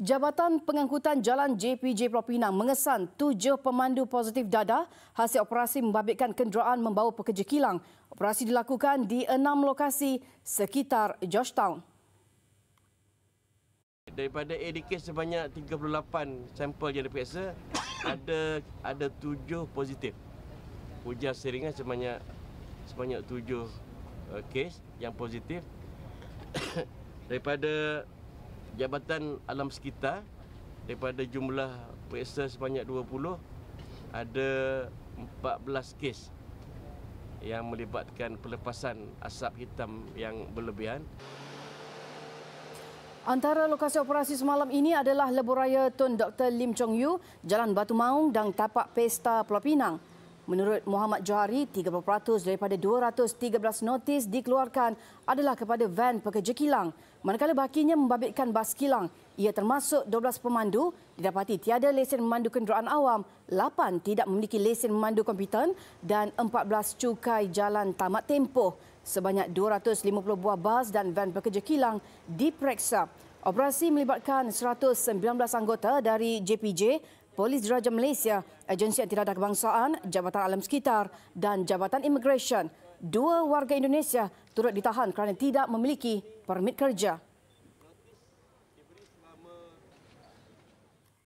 Jabatan Pengangkutan Jalan JPJ Pulau Pinang mengesan tujuh pemandu positif dada hasil operasi membabitkan kenderaan membawa pekerja kilang. Operasi dilakukan di enam lokasi sekitar Georgetown. Daripada ADK sebanyak 38 sampel yang diperiksa, ada ada tujuh positif. Ujar seringan sebanyak sebanyak tujuh uh, eh, kes yang positif. daripada Jabatan Alam Sekitar daripada jumlah periksa sebanyak 20 ada 14 kes yang melibatkan pelepasan asap hitam yang berlebihan. Antara lokasi operasi semalam ini adalah Leburaya Tun Dr. Lim Chong Yu, Jalan Batu Maung dan Tapak Pesta Pulau Pinang. Menurut Muhammad Johari, 30% daripada 213 notis dikeluarkan adalah kepada van pekerja kilang. Manakala bakinya membabitkan bas kilang, ia termasuk 12 pemandu didapati tiada lesen memandu kenderaan awam, 8 tidak memiliki lesen memandu kompeten dan 14 cukai jalan tamat tempoh. Sebanyak 250 buah bas dan van pekerja kilang diperiksa. Operasi melibatkan 119 anggota dari JPJ Polis Diraja Malaysia, Agensi Antiradah Kebangsaan, Jabatan Alam Sekitar dan Jabatan Immigration, dua warga Indonesia turut ditahan kerana tidak memiliki permit kerja.